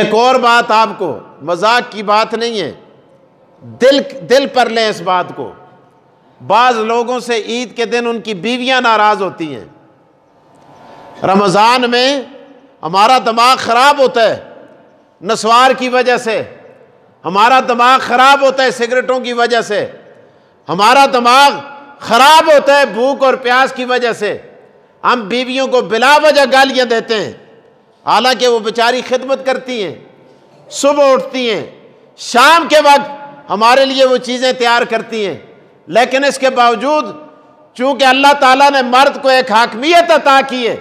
एक और बात आपको मजाक की बात नहीं है दिल दिल पर लें इस बात को बाज़ लोगों से ईद के दिन उनकी बीवियां नाराज़ होती हैं रमज़ान में हमारा दिमाग ख़राब होता है नस्वार की वजह से हमारा दिमाग ख़राब होता है सिगरेटों की वजह से हमारा दिमाग ख़राब होता है भूख और प्यास की वजह से हम बीवियों को बिला वजह गालियाँ देते हैं हालांकि वो बेचारी खिदमत करती हैं सुबह उठती हैं शाम के वक्त हमारे लिए वो चीज़ें तैयार करती हैं लेकिन इसके बावजूद चूँकि अल्लाह ताला ने मर्द को एक हाकमियत अता की है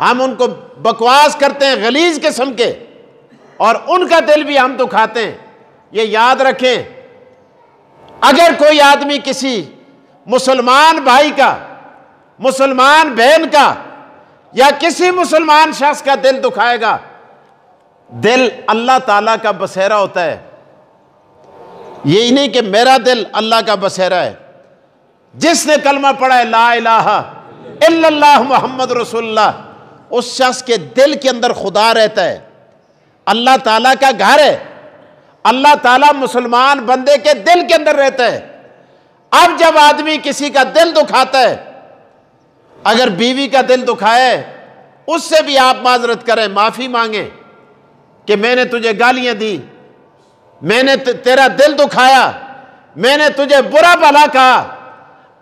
हम उनको बकवास करते हैं गलीज किस्म के और उनका दिल भी हम तो खाते हैं ये याद रखें अगर कोई आदमी किसी मुसलमान भाई का मुसलमान बहन का या किसी मुसलमान शख्स का दिल दुखाएगा दिल अल्लाह ताला का बसेरा होता है यही नहीं कि मेरा दिल अल्लाह का बसेरा है जिसने कलमा पढ़ा है ला मोहम्मद रसुल्ला उस शख्स के दिल के अंदर खुदा रहता है अल्लाह ताला का घर है अल्लाह ताला मुसलमान बंदे के दिल के अंदर रहता है अब जब आदमी किसी का दिल दुखाता है अगर बीवी का दिल दुखाए उससे भी आप माजरत करें माफ़ी मांगे कि मैंने तुझे गालियां दी मैंने तेरा दिल दुखाया मैंने तुझे बुरा भला कहा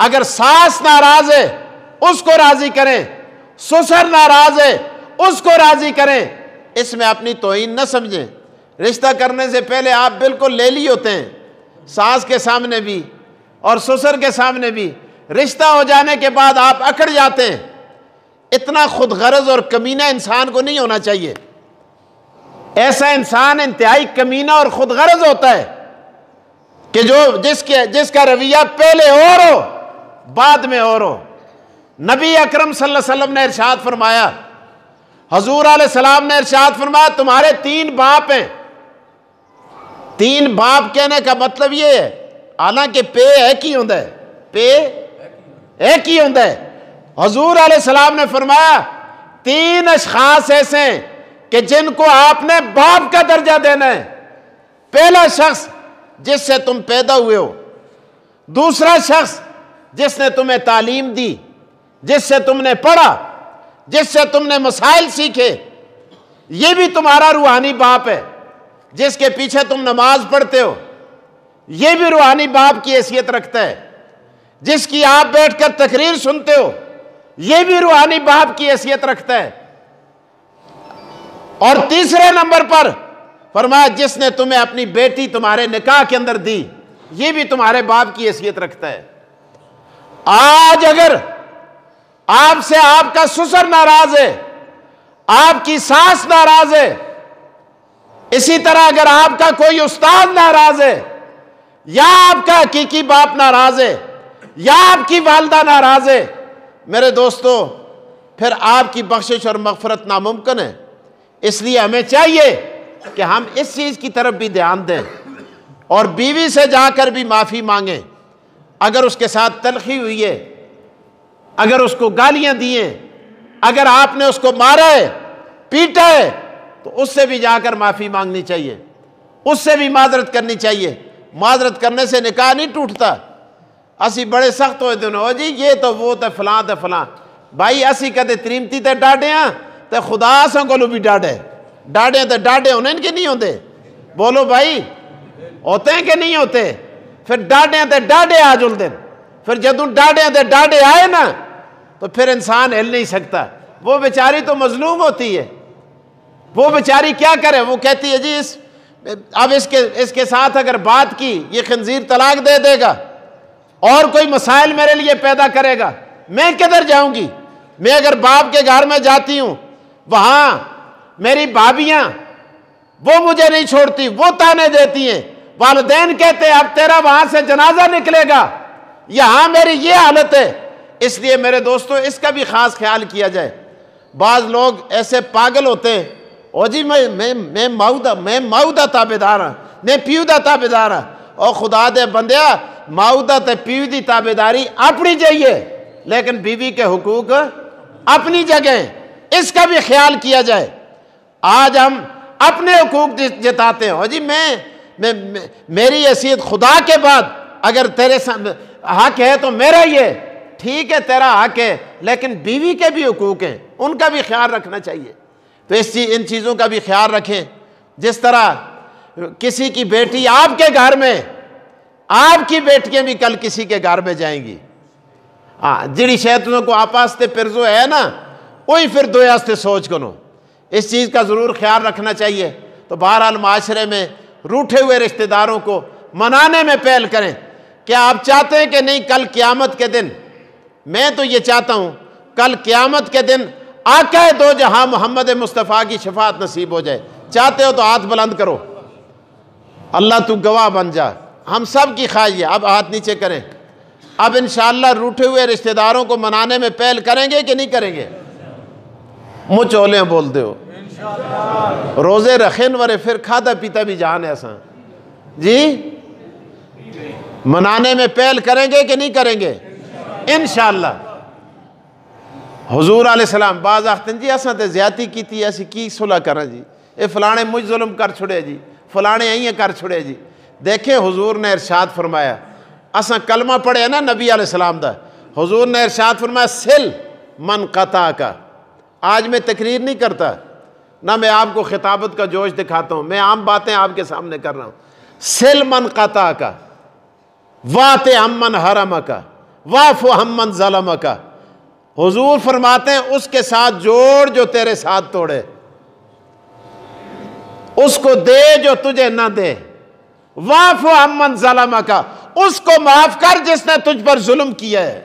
अगर सास नाराज है उसको राजी करें ससुर नाराज है उसको राजी करें इसमें अपनी तोहन न समझें रिश्ता करने से पहले आप बिल्कुल ले ली होते हैं सास के सामने भी और ससुर के सामने भी रिश्ता हो जाने के बाद आप अकड़ जाते हैं इतना खुद गरज और कमीना इंसान को नहीं होना चाहिए ऐसा इंसान इंतहाई कमीना और खुद गरज होता है कि जो जिसके जिसका रवैया पहले और हो बाद में और हो नबी अकरम सल्लम ने इरशाद फरमाया हजूर सलाम ने इरशाद फरमाया तुम्हारे तीन बाप हैं तीन बाप कहने का मतलब ये है हालांकि पे है होता होंगे पे एक ही होंगे हजूर सलाम ने फरमाया तीन अशास ऐसे कि जिनको आपने बाप का दर्जा देना है पहला शख्स जिससे तुम पैदा हुए हो दूसरा शख्स जिसने तुम्हें तालीम दी जिससे तुमने पढ़ा जिससे तुमने मसाइल सीखे ये भी तुम्हारा रूहानी बाप है जिसके पीछे तुम नमाज पढ़ते हो ये भी रूहानी बाप की हैसियत रखता है जिसकी आप बैठकर तकरीर सुनते हो यह भी रूहानी बाप की हैसियत रखता है और तीसरे नंबर पर फरमाया जिसने तुम्हें अपनी बेटी तुम्हारे निकाह के अंदर दी यह भी तुम्हारे बाप की हैसियत रखता है आज अगर आपसे आपका सुसर नाराज है आपकी सास नाराज है इसी तरह अगर आपका कोई उस्ताद नाराज है या आपका हकीकी बाप नाराज है या आपकी वालदा नाराज है मेरे दोस्तों फिर आपकी बख्शिश और मफफरत नामुमकिन है इसलिए हमें चाहिए कि हम इस चीज़ की तरफ भी ध्यान दें और बीवी से जाकर भी माफ़ी मांगें अगर उसके साथ तलखी हुई है अगर उसको गालियां दिए अगर आपने उसको मारा है पीटा है तो उससे भी जाकर माफ़ी मांगनी चाहिए उससे भी माजरत करनी चाहिए माजरत करने से निकाह नहीं टूटता असी बड़े सख्त ਹੋਏ ਦਿਨ ਹੋ ਜੀ ਇਹ तो ਉਹ तो फलां भाई असी कद त्रीमती तो डाडे हाँ तो खुदा असा को भी डाडे डाडे तो डाडे होने के नहीं होते बोलो भाई होते हैं कि नहीं होते फिर डाडे तो डाडे आ जुलते फिर जदों डाडे तो डाडे आए ना तो फिर इंसान हिल नहीं सकता वो बेचारी तो मजलूम होती है वो बेचारी क्या करे वो कहती है जी इस अब इसके इसके साथ अगर बात की ये खंजीर तलाक दे देगा और कोई मसाइल मेरे लिए पैदा करेगा मैं किधर जाऊंगी मैं अगर बाप के घर में जाती हूं वहां मेरी भाभियां वो मुझे नहीं छोड़ती वो ताने देती हैं वालदेन कहते अब तेरा वहां से जनाजा निकलेगा यहां मेरी ये हालत है इसलिए मेरे दोस्तों इसका भी ख़ास ख्याल किया जाए बाज़ लोग ऐसे पागल होते हैं ओ जी मैं मैं मैं माऊदा मैं माऊदा ताबेदार हाँ मैं पीऊदा ताबेदार हाँ और खुदा दे बंदिया माउदा तो पीवी की ताबेदारी अपनी जाइए लेकिन बीवी के हकूक अपनी जगह इसका भी ख्याल किया जाए आज हम अपने हकूक जताते हैं जी मैं, मैं, मैं मेरी हैसीत खुदा के बाद अगर तेरे हक है तो मेरा ही है ठीक है तेरा हक है लेकिन बीवी के भी हकूक हैं उनका भी ख्याल रखना चाहिए तो इस चीज इन चीज़ों का भी ख्याल रखें जिस तरह किसी की बेटी आपके घर में आपकी बेटियां भी कल किसी के घर में जाएंगी हाँ जिड़ी शैतनों को से फिर जो है ना वही फिर दो आस्ते सोच करो इस चीज़ का ज़रूर ख्याल रखना चाहिए तो बहरहाल माशरे में रूठे हुए रिश्तेदारों को मनाने में पहल करें क्या आप चाहते हैं कि नहीं कल क़्यामत के दिन मैं तो ये चाहता हूँ कल क़्यामत के दिन आके दो जहाँ मोहम्मद मुस्तफ़ा की शफात नसीब हो जाए चाहते हो तो हाथ बुलंद करो अल्लाह तू गवाह बन जा हम सब की ख्वाहिश है अब हाथ नीचे करें अब इन रूठे हुए रिश्तेदारों को मनाने में पहल करेंगे कि नहीं करेंगे मुँह चोले बोलते हो रोज़े रखें वरे फिर खाता पीता भी जान ऐसा जी मनाने में पहल करेंगे कि नहीं करेंगे इन हजूर सलाम बाज आखते जी असा तो ज्यादा की थी ऐसी की सुलह करा जी ये फलाने मुझ जुलम कर छुड़े जी फलाने अं कर छुड़े जी देखें हजूर ने इरशाद फरमाया असा कलमा पढ़े ना नबी आलाम का हजूर ने इरशाद फरमाया सिल मन कता का आज मैं तकरीर नहीं करता ना मैं आपको खिताबत का जोश दिखाता हूँ मैं आम बातें आपके सामने कर रहा हूँ सिल मन कता का हम हमन हरम का वाफ हमन जलम का हजूर फरमाते हैं उसके साथ जोड़ जो तेरे साथ तोड़े उसको दे जो तुझे ना दे वाफ अमन जलामा का उसको माफ कर जिसने तुझ पर जुल्म किया है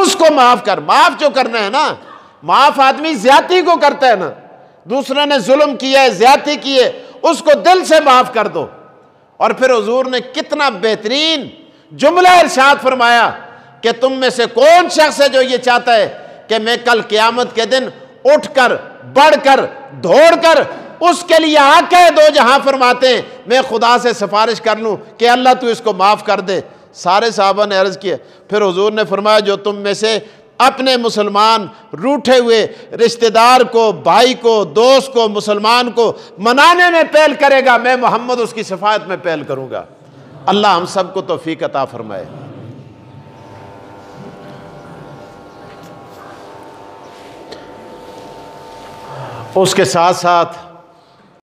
उसको माफ कर माफ जो करना है ना माफ आदमी ज्यादा को करता है ना दूसरे ने जुल्म किया है ज्यादा किए उसको दिल से माफ कर दो और फिर हजूर ने कितना बेहतरीन जुमला इर्शाद फरमाया कि तुम में से कौन शख्स है जो ये चाहता है कि मैं कल क्यामत के दिन उठकर बढ़कर दौड़कर उसके लिए आके दो जहां फरमाते हैं मैं खुदा से सिफारिश कर लूं कि अल्लाह तू इसको माफ़ कर दे सारे साहबा ने अर्ज़ किया फिर हजूर ने फरमाया जो तुम में से अपने मुसलमान रूठे हुए रिश्तेदार को भाई को दोस्त को मुसलमान को मनाने में पहल करेगा मैं मोहम्मद उसकी सिफायत में पहल करूंगा अल्लाह हम सबको तोफ़ी अता फरमाए उसके साथ साथ